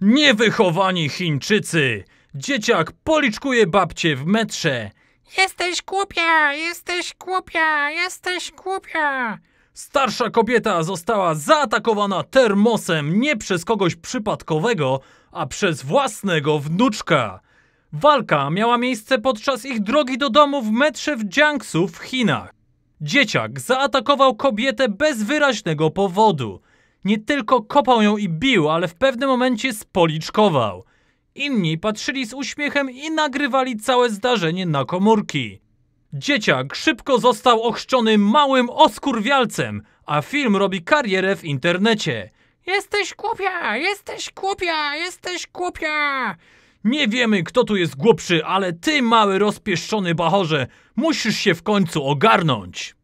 Niewychowani Chińczycy! Dzieciak policzkuje babcie w metrze. Jesteś głupia, jesteś głupia, jesteś głupia. Starsza kobieta została zaatakowana termosem nie przez kogoś przypadkowego, a przez własnego wnuczka. Walka miała miejsce podczas ich drogi do domu w metrze w Jiangsu w Chinach. Dzieciak zaatakował kobietę bez wyraźnego powodu. Nie tylko kopał ją i bił, ale w pewnym momencie spoliczkował. Inni patrzyli z uśmiechem i nagrywali całe zdarzenie na komórki. Dzieciak szybko został ochrzczony małym oskurwialcem, a film robi karierę w internecie. Jesteś głupia, jesteś głupia, jesteś głupia! Nie wiemy, kto tu jest głupszy, ale ty, mały rozpieszczony bachorze, musisz się w końcu ogarnąć!